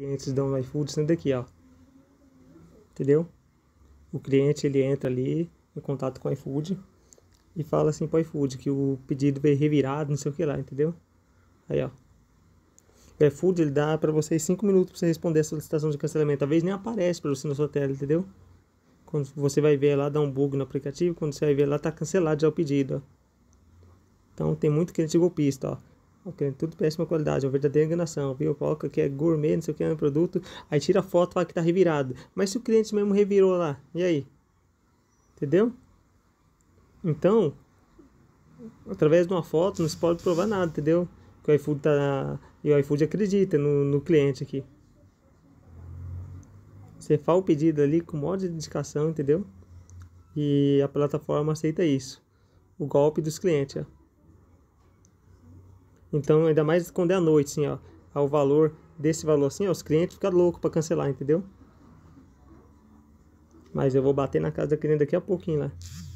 clientes dão no iFood sendo daqui, ó. Entendeu? O cliente ele entra ali em contato com o iFood e fala assim pro iFood que o pedido veio revirado, não sei o que lá, entendeu? Aí, ó. O iFood ele dá para vocês 5 minutos para você responder a solicitação de cancelamento. Talvez nem aparece para você na sua tela, entendeu? Quando você vai ver lá, dá um bug no aplicativo. Quando você vai ver lá, tá cancelado já o pedido, ó. Então tem muito cliente golpista, ó. Ok, tudo péssima qualidade, é uma verdadeira enganação, viu? Coloca que é gourmet, não sei o que, é um produto, aí tira a foto e fala que tá revirado. Mas se o cliente mesmo revirou lá, e aí? Entendeu? Então, através de uma foto não se pode provar nada, entendeu? Que o iFood tá. E o iFood acredita no, no cliente aqui. Você faz o pedido ali com modo de dedicação, entendeu? E a plataforma aceita isso. O golpe dos clientes, ó. Então, ainda mais esconder à noite, assim, ó, ao valor desse valor assim, ó, os clientes ficam loucos para cancelar, entendeu? Mas eu vou bater na casa da cliente daqui a pouquinho lá. Né?